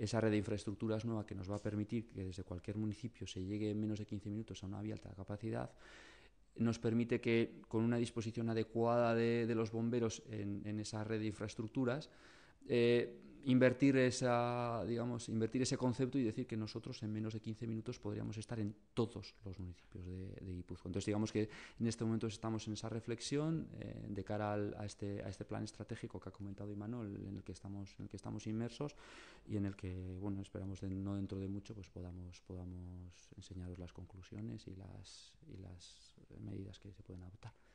esa red de infraestructuras nueva que nos va a permitir que desde cualquier municipio se llegue en menos de 15 minutos a una vía alta capacidad, nos permite que con una disposición adecuada de, los bomberos en, esa red de infraestructuras, eh, invertir, digamos, invertir ese concepto y decir que nosotros en menos de 15 minutos podríamos estar en todos los municipios de, de Entonces, digamos que en este momento estamos en esa reflexión eh, de cara a, este, a este plan estratégico que ha comentado Imanol, en el que estamos, en el que estamos inmersos y en el que, bueno, esperamos de, no dentro de mucho pues podamos, podamos enseñaros las conclusiones y las, y las medidas que se pueden adoptar.